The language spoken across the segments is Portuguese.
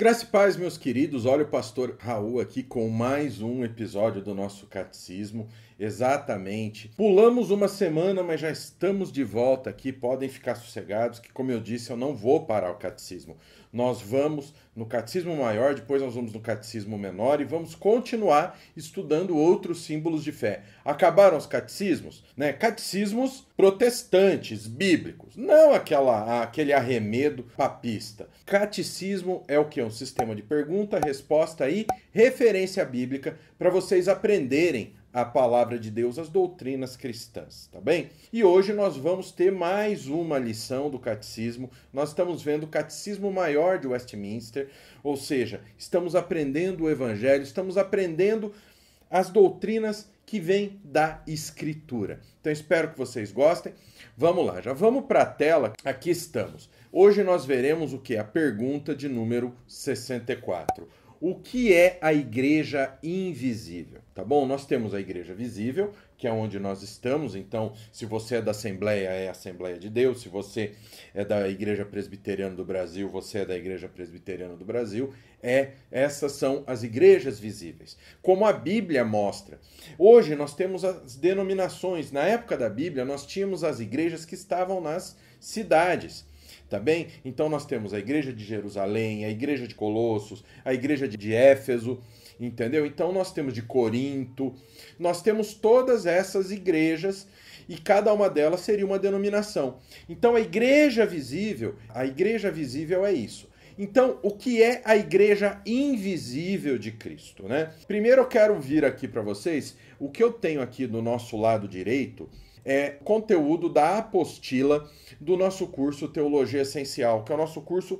Graça e paz, meus queridos. Olha o pastor Raul aqui com mais um episódio do nosso catecismo. Exatamente. Pulamos uma semana, mas já estamos de volta aqui. Podem ficar sossegados, que, como eu disse, eu não vou parar o catecismo. Nós vamos no catecismo maior, depois nós vamos no catecismo menor e vamos continuar estudando outros símbolos de fé. Acabaram os catecismos, né? Catecismos protestantes, bíblicos, não aquela aquele arremedo papista. Catecismo é o que é um sistema de pergunta, resposta e referência bíblica para vocês aprenderem a palavra de Deus, as doutrinas cristãs, tá bem? E hoje nós vamos ter mais uma lição do catecismo. Nós estamos vendo o catecismo maior de Westminster, ou seja, estamos aprendendo o evangelho, estamos aprendendo as doutrinas que vêm da escritura. Então espero que vocês gostem. Vamos lá, já vamos para a tela. Aqui estamos. Hoje nós veremos o que a pergunta de número 64 o que é a igreja invisível, tá bom? Nós temos a igreja visível, que é onde nós estamos, então, se você é da Assembleia, é Assembleia de Deus, se você é da Igreja Presbiteriana do Brasil, você é da Igreja Presbiteriana do Brasil, é essas são as igrejas visíveis, como a Bíblia mostra. Hoje nós temos as denominações, na época da Bíblia nós tínhamos as igrejas que estavam nas cidades tá bem? Então nós temos a igreja de Jerusalém, a igreja de Colossos, a igreja de Éfeso, entendeu? Então nós temos de Corinto, nós temos todas essas igrejas e cada uma delas seria uma denominação. Então a igreja visível, a igreja visível é isso. Então, o que é a igreja invisível de Cristo, né? Primeiro eu quero vir aqui para vocês, o que eu tenho aqui do nosso lado direito, é conteúdo da apostila do nosso curso Teologia Essencial, que é o nosso curso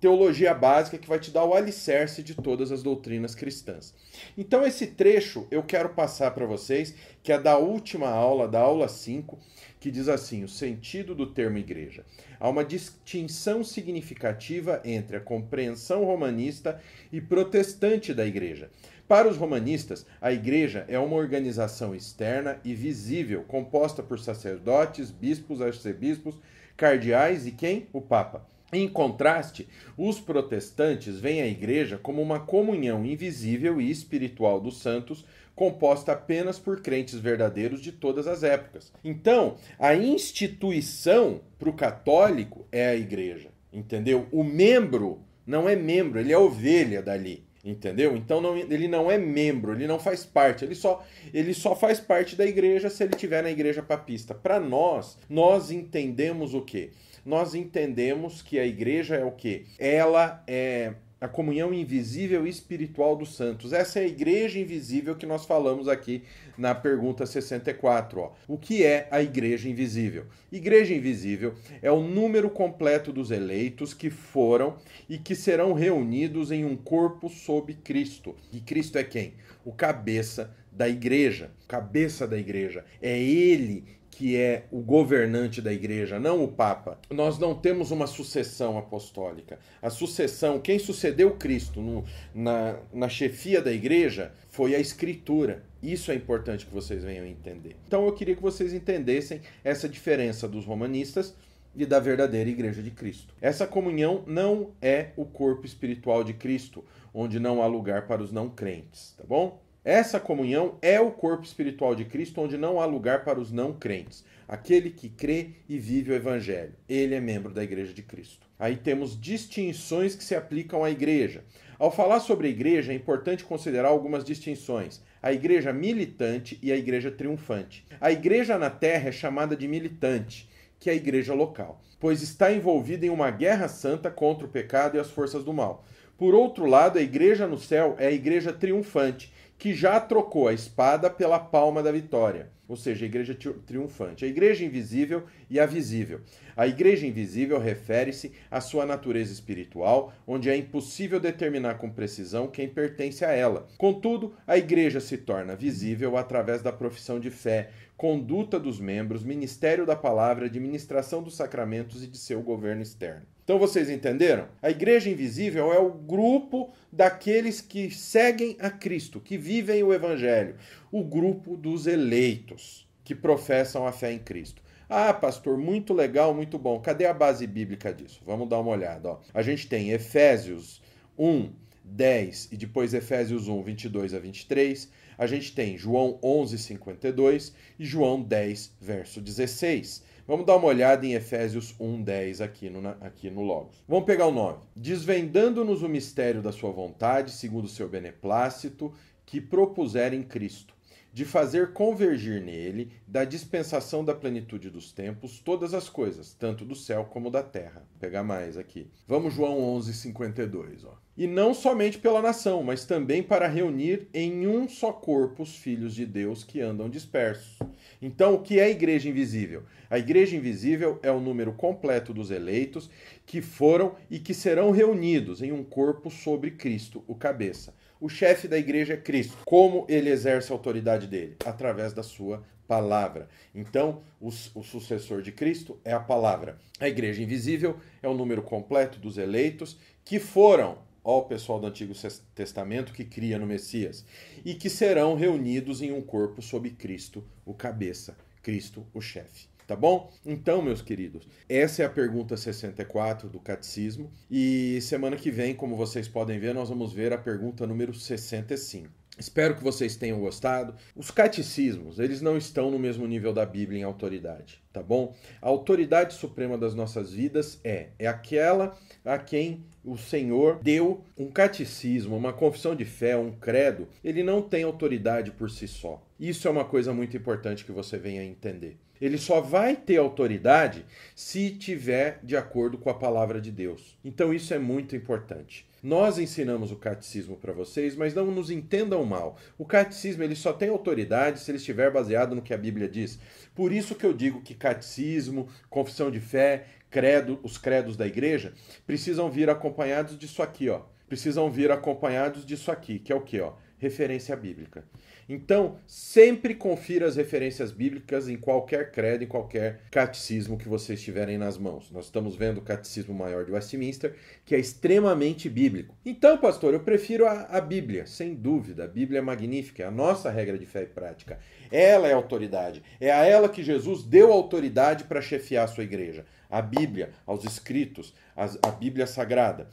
Teologia Básica que vai te dar o alicerce de todas as doutrinas cristãs. Então esse trecho eu quero passar para vocês, que é da última aula, da aula 5, que diz assim: o sentido do termo igreja. Há uma distinção significativa entre a compreensão romanista e protestante da igreja. Para os romanistas, a igreja é uma organização externa e visível, composta por sacerdotes, bispos, arcebispos, cardeais e quem? O Papa. Em contraste, os protestantes veem a igreja como uma comunhão invisível e espiritual dos santos, composta apenas por crentes verdadeiros de todas as épocas. Então, a instituição para o católico é a igreja, entendeu? O membro não é membro, ele é ovelha dali. Entendeu? Então não, ele não é membro, ele não faz parte, ele só, ele só faz parte da igreja se ele estiver na igreja papista. Para nós, nós entendemos o quê? Nós entendemos que a igreja é o quê? Ela é a comunhão invisível e espiritual dos santos. Essa é a igreja invisível que nós falamos aqui na pergunta 64. Ó. O que é a igreja invisível? Igreja invisível é o número completo dos eleitos que foram e que serão reunidos em um corpo sob Cristo. E Cristo é quem? O cabeça da igreja, cabeça da igreja. É ele que é o governante da igreja, não o Papa. Nós não temos uma sucessão apostólica. A sucessão, quem sucedeu Cristo no, na, na chefia da igreja foi a Escritura. Isso é importante que vocês venham entender. Então eu queria que vocês entendessem essa diferença dos romanistas e da verdadeira Igreja de Cristo. Essa comunhão não é o corpo espiritual de Cristo, onde não há lugar para os não crentes, tá bom? Essa comunhão é o corpo espiritual de Cristo, onde não há lugar para os não crentes. Aquele que crê e vive o Evangelho, ele é membro da Igreja de Cristo. Aí temos distinções que se aplicam à Igreja. Ao falar sobre a Igreja, é importante considerar algumas distinções: a Igreja militante e a Igreja triunfante. A Igreja na Terra é chamada de militante, que é a Igreja local, pois está envolvida em uma guerra santa contra o pecado e as forças do mal. Por outro lado, a igreja no céu é a igreja triunfante, que já trocou a espada pela palma da vitória, ou seja, a igreja triunfante, a igreja invisível e a visível. A igreja invisível refere-se à sua natureza espiritual, onde é impossível determinar com precisão quem pertence a ela. Contudo, a igreja se torna visível através da profissão de fé, conduta dos membros, ministério da palavra, administração dos sacramentos e de seu governo externo. Então vocês entenderam? A igreja invisível é o grupo daqueles que seguem a Cristo, que vivem o evangelho, o grupo dos eleitos que professam a fé em Cristo. Ah, pastor, muito legal, muito bom. Cadê a base bíblica disso? Vamos dar uma olhada. Ó. A gente tem Efésios 1, 10 e depois Efésios 1, 22 a 23. A gente tem João 11, 52 e João 10, verso 16. Vamos dar uma olhada em Efésios 1:10 aqui no, aqui no Logos. Vamos pegar o 9. Desvendando-nos o mistério da sua vontade, segundo o seu beneplácito, que propuser em Cristo de fazer convergir nele, da dispensação da plenitude dos tempos, todas as coisas, tanto do céu como da terra. Vou pegar mais aqui. Vamos João 11, 52. Ó. E não somente pela nação, mas também para reunir em um só corpo os filhos de Deus que andam dispersos. Então, o que é a igreja invisível? A igreja invisível é o número completo dos eleitos que foram e que serão reunidos em um corpo sobre Cristo, o cabeça. O chefe da igreja é Cristo. Como ele exerce a autoridade dele? Através da sua palavra. Então, o, o, sucessor de Cristo é a palavra. A igreja invisível é o número completo dos eleitos que foram ao pessoal do Antigo Testamento que cria no Messias e que serão reunidos em um corpo sob Cristo, o cabeça, Cristo, o chefe tá bom? Então, meus queridos, essa é a pergunta 64 do catecismo e semana que vem, como vocês podem ver, nós vamos ver a pergunta número 65. Espero que vocês tenham gostado. Os catecismos, eles não estão no mesmo nível da Bíblia em autoridade, tá bom? A autoridade suprema das nossas vidas é é aquela a quem o Senhor deu um catecismo, uma confissão de fé, um credo. Ele não tem autoridade por si só. Isso é uma coisa muito importante que você venha entender. Ele só vai ter autoridade se tiver de acordo com a palavra de Deus. Então isso é muito importante. Nós ensinamos o catecismo para vocês, mas não nos entendam mal. O catecismo ele só tem autoridade se ele estiver baseado no que a Bíblia diz. Por isso que eu digo que catecismo, confissão de fé, credo, os credos da igreja precisam vir acompanhados disso aqui, ó. Precisam vir acompanhados disso aqui, que é o quê, ó? referência bíblica. Então, sempre confira as referências bíblicas em qualquer credo, em qualquer catecismo que vocês tiverem nas mãos. Nós estamos vendo o Catecismo Maior de Westminster, que é extremamente bíblico. Então, pastor, eu prefiro a, a Bíblia, sem dúvida. A Bíblia é magnífica, é a nossa regra de fé e prática. Ela é autoridade. É a ela que Jesus deu autoridade para chefiar a sua igreja. A Bíblia, aos escritos, a Bíblia Sagrada.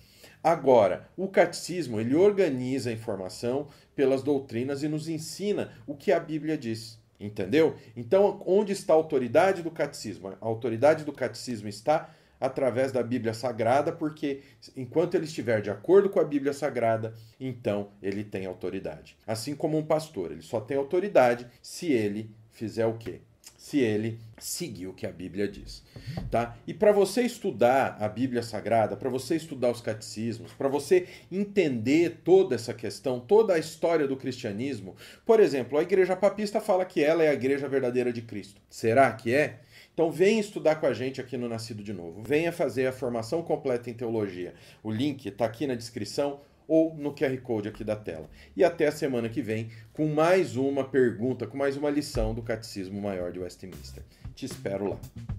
Agora, o catecismo ele organiza a informação pelas doutrinas e nos ensina o que a Bíblia diz. Entendeu? Então, onde está a autoridade do catecismo? A autoridade do catecismo está através da Bíblia Sagrada, porque enquanto ele estiver de acordo com a Bíblia Sagrada, então ele tem autoridade. Assim como um pastor, ele só tem autoridade se ele fizer o quê? se ele seguiu o que a Bíblia diz, tá? E para você estudar a Bíblia Sagrada, para você estudar os catecismos, para você entender toda essa questão, toda a história do cristianismo, por exemplo, a Igreja Papista fala que ela é a igreja verdadeira de Cristo. Será que é? Então venha estudar com a gente aqui no Nascido de Novo. Venha fazer a formação completa em teologia. O link está aqui na descrição ou no QR Code aqui da tela. E até a semana que vem com mais uma pergunta, com mais uma lição do Catecismo Maior de Westminster. Te espero lá.